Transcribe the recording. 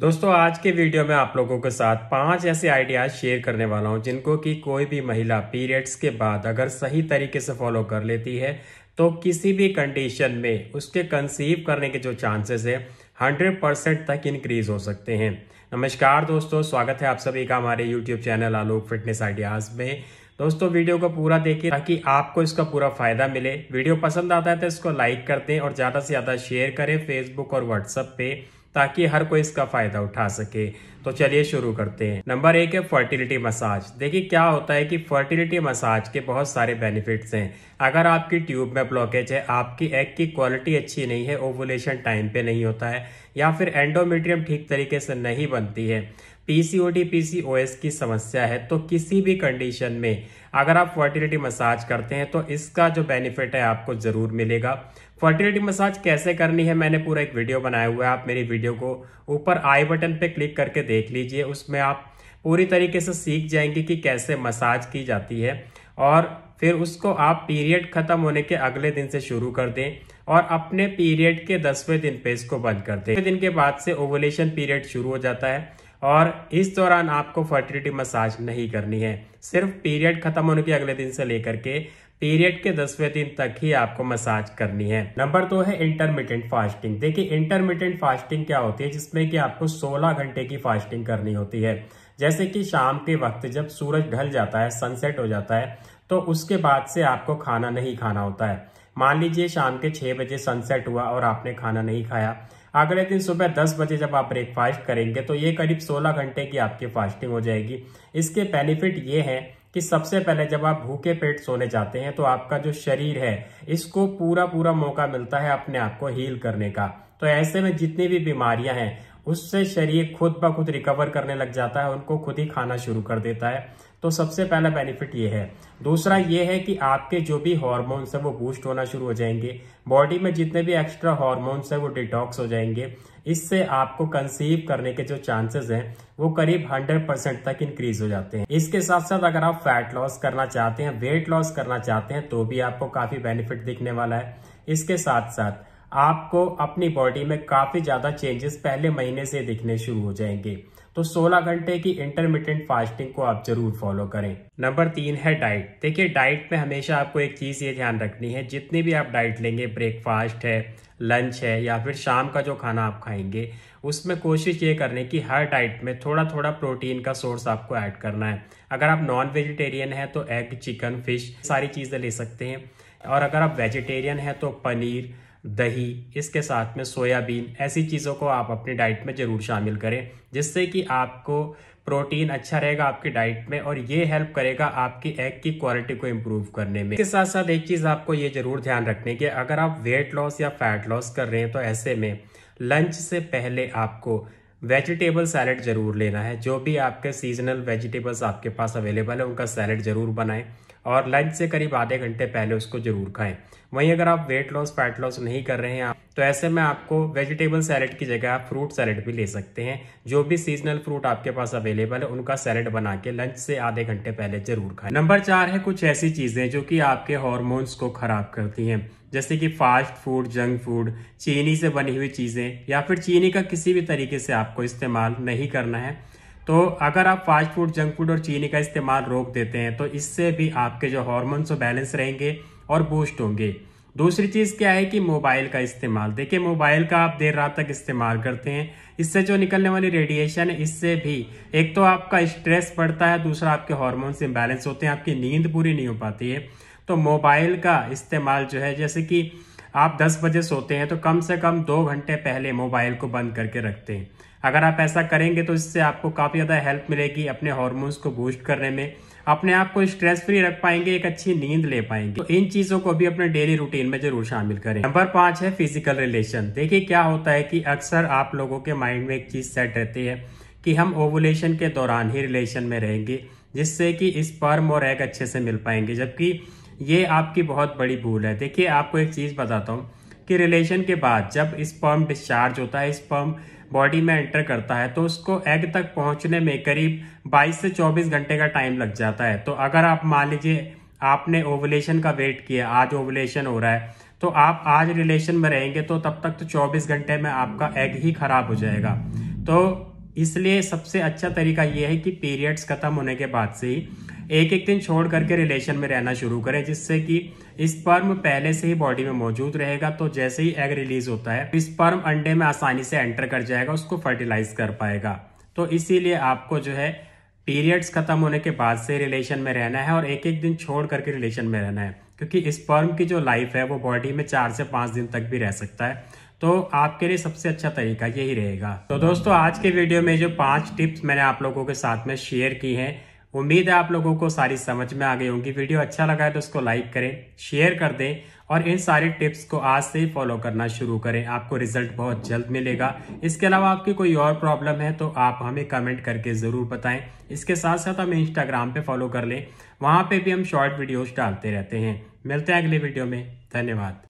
दोस्तों आज के वीडियो में आप लोगों के साथ पांच ऐसे आइडियाज शेयर करने वाला हूं जिनको कि कोई भी महिला पीरियड्स के बाद अगर सही तरीके से फॉलो कर लेती है तो किसी भी कंडीशन में उसके कंसीव करने के जो चांसेस है 100 परसेंट तक इंक्रीज हो सकते हैं नमस्कार दोस्तों स्वागत है आप सभी का हमारे YouTube channel Alok fitness ideas में दोस्तों वीडियो को पूरा देखिए ताकि आपको इसका पूरा फायदा मिले वीडियो पसंद आता है तो इसको लाइक कर दें और ज्यादा से ज्यादा शेयर करें फेसबुक और व्हाट्सएप पे ताकि हर कोई इसका फायदा उठा सके तो चलिए शुरू करते हैं नंबर एक है फर्टिलिटी मसाज देखिए क्या होता है कि फर्टिलिटी मसाज के बहुत सारे बेनिफिट्स हैं अगर आपकी ट्यूब में ब्लॉकेज है आपकी एग की क्वालिटी अच्छी नहीं है ओवुलेशन टाइम पे नहीं होता है या फिर एंडोमेट्रियम ठीक तरीके से नहीं बनती है पीसीओडी पीसीओएस की समस्या है तो किसी भी कंडीशन में अगर आप फर्टिलिटी मसाज करते हैं तो इसका जो बेनिफिट है आपको ज़रूर मिलेगा फर्टिलिटी मसाज कैसे करनी है मैंने पूरा एक वीडियो बनाया हुआ है आप मेरी वीडियो को ऊपर आई बटन पे क्लिक करके देख लीजिए उसमें आप पूरी तरीके से सीख जाएंगे कि कैसे मसाज की जाती है और फिर उसको आप पीरियड ख़त्म होने के अगले दिन से शुरू कर दें और अपने पीरियड के दसवें दिन पे इसको बंद कर दें दिन के बाद से ओवोलेशन पीरियड शुरू हो जाता है और इस दौरान आपको फर्टिलिटी मसाज नहीं करनी है सिर्फ पीरियड खत्म होने के अगले दिन से लेकर के पीरियड के दसवें दिन तक ही आपको मसाज करनी है नंबर दो है इंटरमीडियंट फास्टिंग देखिए इंटरमीडियंट फास्टिंग क्या होती है जिसमें कि आपको 16 घंटे की फास्टिंग करनी होती है जैसे कि शाम के वक्त जब सूरज ढल जाता है सनसेट हो जाता है तो उसके बाद से आपको खाना नहीं खाना होता है मान लीजिए शाम के छह बजे सनसेट हुआ और आपने खाना नहीं खाया अगले दिन सुबह दस बजे जब आप ब्रेकफास्ट करेंगे तो ये करीब सोलह घंटे की आपकी फास्टिंग हो जाएगी इसके बेनिफिट ये हैं कि सबसे पहले जब आप भूखे पेट सोने जाते हैं तो आपका जो शरीर है इसको पूरा पूरा मौका मिलता है अपने आप को हील करने का तो ऐसे में जितनी भी बीमारियां हैं उससे शरीर खुद ब खुद रिकवर करने लग जाता है उनको खुद ही खाना शुरू कर देता है तो सबसे पहला बेनिफिट ये है दूसरा ये है कि आपके जो भी हॉर्मोन्स हैं वो बूस्ट होना शुरू हो जाएंगे बॉडी में जितने भी एक्स्ट्रा हॉर्मोन्स हैं वो डिटॉक्स हो जाएंगे इससे आपको कंसीव करने के जो चांसेस हैं वो करीब 100 परसेंट तक इंक्रीज हो जाते हैं इसके साथ साथ अगर आप फैट लॉस करना चाहते हैं वेट लॉस करना चाहते हैं तो भी आपको काफी बेनिफिट दिखने वाला है इसके साथ साथ आपको अपनी बॉडी में काफ़ी ज़्यादा चेंजेस पहले महीने से दिखने शुरू हो जाएंगे तो 16 घंटे की इंटरमीडियंट फास्टिंग को आप जरूर फॉलो करें नंबर तीन है डाइट देखिए डाइट में हमेशा आपको एक चीज़ ये ध्यान रखनी है जितनी भी आप डाइट लेंगे ब्रेकफास्ट है लंच है या फिर शाम का जो खाना आप खाएंगे उसमें कोशिश ये करने की हर डाइट में थोड़ा थोड़ा प्रोटीन का सोर्स आपको ऐड करना है अगर आप नॉन वेजिटेरियन है तो एग चिकन फिश सारी चीज़ें ले सकते हैं और अगर आप वेजिटेरियन है तो पनीर दही इसके साथ में सोयाबीन ऐसी चीज़ों को आप अपनी डाइट में ज़रूर शामिल करें जिससे कि आपको प्रोटीन अच्छा रहेगा आपकी डाइट में और ये हेल्प करेगा आपकी एग की क्वालिटी को इम्प्रूव करने में इसके साथ साथ एक चीज़ आपको ये जरूर ध्यान रखने की अगर आप वेट लॉस या फैट लॉस कर रहे हैं तो ऐसे में लंच से पहले आपको वेजिटेबल सैलड ज़रूर लेना है जो भी आपके सीजनल वेजिटेबल्स आपके पास अवेलेबल है उनका सैलड ज़रूर बनाएं और लंच से करीब आधे घंटे पहले उसको जरूर खाएं वहीं अगर आप वेट लॉस फैट लॉस नहीं कर रहे हैं तो ऐसे में आपको वेजिटेबल सैलड की जगह आप फ्रूट सैलड भी ले सकते हैं जो भी सीजनल फ्रूट आपके पास अवेलेबल है उनका सैलड बना के लंच से आधे घंटे पहले जरूर खाएं नंबर चार है कुछ ऐसी चीज़ें जो कि आपके हॉर्मोन्स को खराब करती हैं जैसे कि फास्ट फूड जंक फूड चीनी से बनी हुई चीज़ें या फिर चीनी का किसी भी तरीके से आपको इस्तेमाल नहीं करना है तो अगर आप फास्ट फूड जंक फूड और चीनी का इस्तेमाल रोक देते हैं तो इससे भी आपके जो हॉर्मोन्स वो बैलेंस रहेंगे और बूस्ट होंगे दूसरी चीज़ क्या है कि मोबाइल का इस्तेमाल देखिए मोबाइल का आप देर रात तक इस्तेमाल करते हैं इससे जो निकलने वाली रेडिएशन है इससे भी एक तो आपका स्ट्रेस बढ़ता है दूसरा आपके हॉर्मोन्स इम्बैलेंस होते हैं आपकी नींद पूरी नहीं हो पाती है तो मोबाइल का इस्तेमाल जो है जैसे कि आप 10 बजे सोते हैं तो कम से कम दो घंटे पहले मोबाइल को बंद करके रखते हैं अगर आप ऐसा करेंगे तो इससे आपको काफ़ी ज़्यादा हेल्प मिलेगी अपने हॉर्मोन्स को बूस्ट करने में अपने आप को स्ट्रेस फ्री रख पाएंगे एक अच्छी नींद ले पाएंगे तो इन चीजों को भी अपने डेली रूटीन में जरूर शामिल करें नंबर पांच है फिजिकल रिलेशन देखिए क्या होता है कि अक्सर आप लोगों के माइंड में एक चीज सेट रहती है कि हम ओवुलेशन के दौरान ही रिलेशन में रहेंगे जिससे कि इस पर्म और एग अच्छे से मिल पाएंगे जबकि ये आपकी बहुत बड़ी भूल है देखिए आपको एक चीज़ बताता हूँ कि रिलेशन के बाद जब पर्म डिस्चार्ज होता है पर्म बॉडी में एंटर करता है तो उसको एग तक पहुंचने में करीब 22 से 24 घंटे का टाइम लग जाता है तो अगर आप मान लीजिए आपने ओवलेशन का वेट किया आज ओवलेशन हो रहा है तो आप आज रिलेशन में रहेंगे तो तब तक तो 24 घंटे में आपका एग ही खराब हो जाएगा तो इसलिए सबसे अच्छा तरीका यह है कि पीरियड्स खत्म होने के बाद से ही एक एक दिन छोड़ करके रिलेशन में रहना शुरू करें जिससे कि स्पर्म पहले से ही बॉडी में मौजूद रहेगा तो जैसे ही एग रिलीज होता है स्पर्म अंडे में आसानी से एंटर कर जाएगा उसको फर्टिलाइज कर पाएगा तो इसीलिए आपको जो है पीरियड्स खत्म होने के बाद से रिलेशन में रहना है और एक एक दिन छोड़ करके रिलेशन में रहना है क्योंकि स्पर्म की जो लाइफ है वो बॉडी में चार से पांच दिन तक भी रह सकता है तो आपके लिए सबसे अच्छा तरीका यही रहेगा तो दोस्तों आज के वीडियो में जो पांच टिप्स मैंने आप लोगों के साथ में शेयर की हैं उम्मीद है आप लोगों को सारी समझ में आ गई होंगी वीडियो अच्छा लगा है तो उसको लाइक करें शेयर कर दें और इन सारी टिप्स को आज से ही फॉलो करना शुरू करें आपको रिजल्ट बहुत जल्द मिलेगा इसके अलावा आपकी कोई और प्रॉब्लम है तो आप हमें कमेंट करके ज़रूर बताएं इसके साथ साथ हमें इंस्टाग्राम पर फॉलो कर लें वहाँ पर भी हम शॉर्ट वीडियोज डालते रहते हैं मिलते हैं अगले वीडियो में धन्यवाद